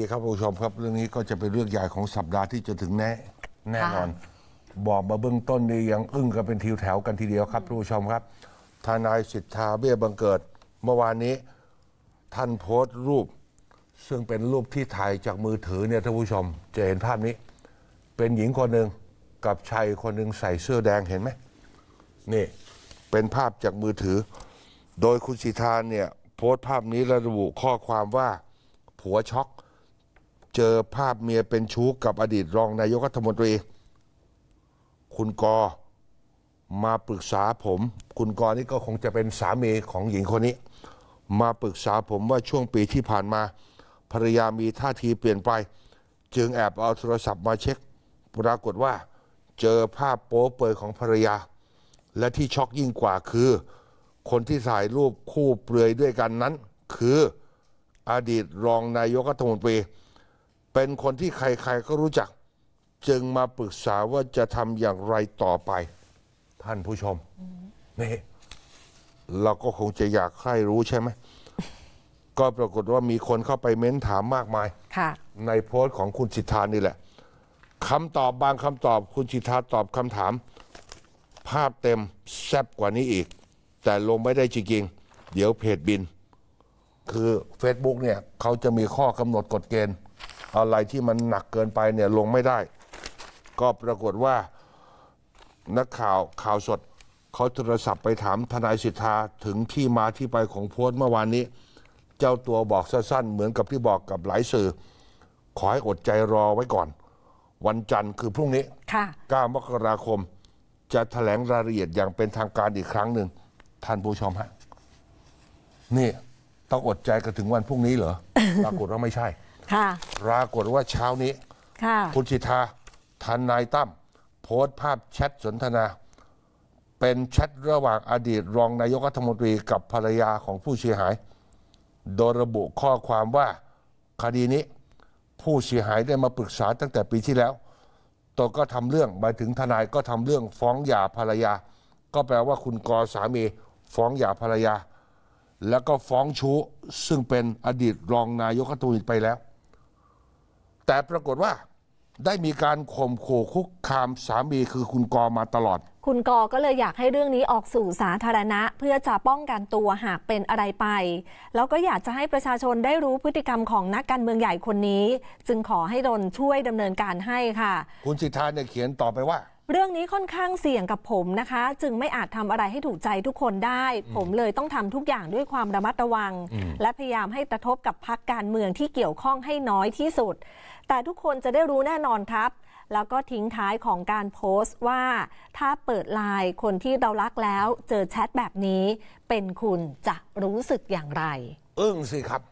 ดีครับผู้ชมครับเรื่องนี้ก็จะเป็นเรื่องใหญ่ของสัปดาห์ที่จะถึงแน่แน่นอน บอกมาเบื้องต้นนี่ยังอึ้งกันเป็นทีวแถวกันทีเดียวครับผู้ชมครับ ทนายสิทธาเบี้ยบังเกิดเมื่อวานนี้ท่านโพสต์รูป ซึ่งเป็นรูปที่ถ่ายจากมือถือเนี่ยท่านผู้ชม จะเห็นภาพนี้ เป็นหญิงคนหนึ่งกับชายคนหนึ่งใส่เสื้อแดงเห็นไหมนี่เป็นภาพจากมือถือ โดยคุณสิทธาเนี่ยโพสต์ภาพนี้ระบุข้อความว่าผัวช็อกเจอภาพเมียเป็นชู้กับอดีตรองนายกรัฐมนตรี คุณกอมาปรึกษาผม คุณกอนี่ก็คงจะเป็นสามีของหญิงคนนี้ มาปรึกษาผมว่าช่วงปีที่ผ่านมา ภรรยา มีท่าทีเปลี่ยนไป จึงแอบเอาโทรศัพท์มาเช็คปรากฏว่า เจอภาพโป๊เปยของภรรยา และที่ช็อกยิ่งกว่าคือ คนที่ถ่ายรูปคู่เปลือยด้วยกันนั้น คืออดีตรองนายกรัฐมนตรีเป็นคนที่ใครๆก็รู้จัก จึงมาปรึกษาว่าจะทำอย่างไรต่อไป ท่านผู้ชม นี่ เราก็คงจะอยากใครรู้ใช่ไหม ก็ปรากฏว่ามีคนเข้าไปเม้นถามมากมายในโพสต์ของคุณสิทธานี่แหละคำตอบบางคำตอบคุณสิทธาตอบคำถาม ภาพเต็มแซบกว่านี้อีก แต่ลงไม่ได้จริงๆเดี๋ยวเพจบิน คือ Facebook เนี่ยเขาจะมีข้อกำหนดกฎเกณฑ์อะไรที่มันหนักเกินไปเนี่ยลงไม่ได้ ก็ปรากฏว่า นักข่าวข่าวสดเขาโทรศัพท์ไปถามทนายสิทธาถึงที่มาที่ไปของโพสต์เมื่อวานนี้ เจ้าตัวบอกสั้นๆเหมือนกับที่บอกกับหลายสื่อ ขอให้อดใจรอไว้ก่อน วันจันทร์คือพรุ่งนี้9มกราคม จะถแถลงรายละเอียดอย่างเป็นทางการอีกครั้งหนึ่งท่านผู้ชมฮะนี่ต้องอดใจกันถึงวันพรุ่งนี้เหรอปรากฏว่าไม่ใช่ค่ะปรากฏว่าเช้านี้ค่ะคุณสิทธาทนายตั้มโพสต์ภาพแชทสนทนา เป็นแชทระหว่างอดีตรองนายกรัฐมนตรีกับภรรยาของผู้เสียหาย โดยระบุข้อความว่า คดีนี้ ผู้เสียหายได้มาปรึกษาตั้งแต่ปีที่แล้วตัวก็ทำเรื่อง มาถึงทนายก็ทำเรื่องฟ้องหย่าภรรยา ก็แปลว่าคุณกอสามีฟ้องหย่าภรรยา แล้วก็ฟ้องชู้ซึ่งเป็นอดีตรองนายกรัฐมนตรีไปแล้วแต่ปรากฏว่า ได้มีการข่มขู่คุกคามสามีคือคุณกอมาตลอด คุณกอก็เลยอยากให้เรื่องนี้ออกสู่สาธารณะ เพื่อจะป้องกันตัวหากเป็นอะไรไป แล้วก็อยากจะให้ประชาชนได้รู้พฤติกรรมของนักการเมืองใหญ่คนนี้ จึงขอให้ดนช่วยดำเนินการให้ค่ะ คุณสิทธาเนี่ยเขียนต่อไปว่าเรื่องนี้ค่อนข้างเสี่ยงกับผมนะคะ จึงไม่อาจทำอะไรให้ถูกใจทุกคนได้ ผมเลยต้องทำทุกอย่างด้วยความระมัดระวัง และพยายามให้กระทบกับพักการเมืองที่เกี่ยวข้องให้น้อยที่สุด แต่ทุกคนจะได้รู้แน่นอนครับ แล้วก็ทิ้งท้ายของการโพสต์ว่าถ้าเปิดไลน์คนที่เรารักแล้วเจอแชทแบบนี้ เป็นคุณจะรู้สึกอย่างไรอึ้งสิครับ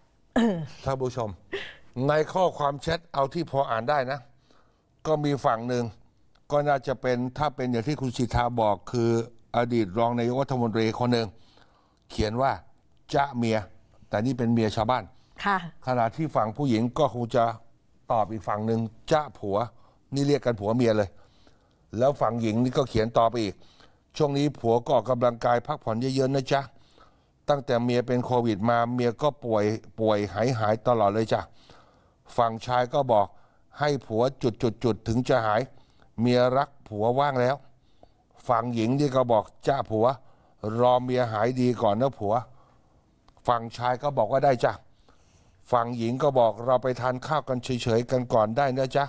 ท่านผู้ชม ในข้อความแชทเอาที่พออ่านได้นะ ก็มีฝั่งหนึ่งก็น่าจะเป็นถ้าเป็นอย่างที่คุณสิทธาบอกคือ อดีตรองนายกรัฐมนตรีคนหนึ่ง เขียนว่าจะเมีย แต่นี่เป็นเมียชาวบ้านค่ะขณะที่ฝั่งผู้หญิงก็คงจะตอบอีกฝั่งหนึ่งจ้าผัวนี่เรียกกันผัวเมียเลย แล้วฝั่งหญิงนี่ก็เขียนต่อไปอีก ช่วงนี้ผัวก็ออกกำลังกายพักผ่อนเยอะๆนะจ๊ะตั้งแต่เมียเป็นโควิด มาเมียก็ป่วยป่วยหายหายตลอดเลยจ้ะฝั่งชายก็บอกให้ผัวจุดจุดจุดถึงจะหายเมียรักผัวว่างแล้ว ฝั่งหญิงที่ก็บอก จ้าผัว รอเมียหายดีก่อนนะผัว ฝั่งชายก็บอกว่าได้จ้ะ ฝั่งหญิงก็บอกเราไปทานข้าวกันเฉยๆกันก่อนได้นะจ๊ะ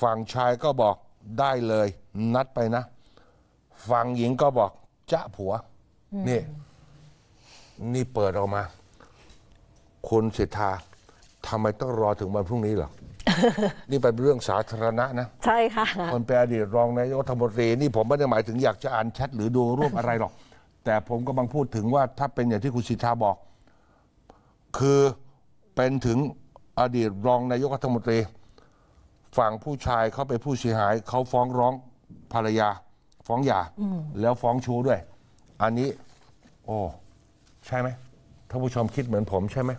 ฝั่งชายก็บอกได้เลย นัดไปนะ ฝั่งหญิงก็บอก จ้าผัวนี่ นี่เปิดออกมาคุณสรษฐาทำไมต้องรอถึงวันพรุ่งนี้หรอนี่เป็นเรื่องสาธารณะนะใช่ค่ะคนเป็นอดีตรองนายกรัฐมนตรี นี่ผมไม่ได้หมายถึงอยากจะอ่านแชทหรือดูรูปอะไรหรอกแต่ผมก็บังพูดถึงว่าถ้าเป็นอย่างที่คุณสิทธาบอก คือเป็นถึงอดีตรองนายกรัฐมนตรี ฝั่งผู้ชายเขาไปผู้เสียหายเขาฟ้องร้องภรรยา ฟ้องหย่า แล้วฟ้องชู้ด้วย อันนี้ โอ้ใช่ไหมท่านผู้ชมคิดเหมือนผมใช่ไหม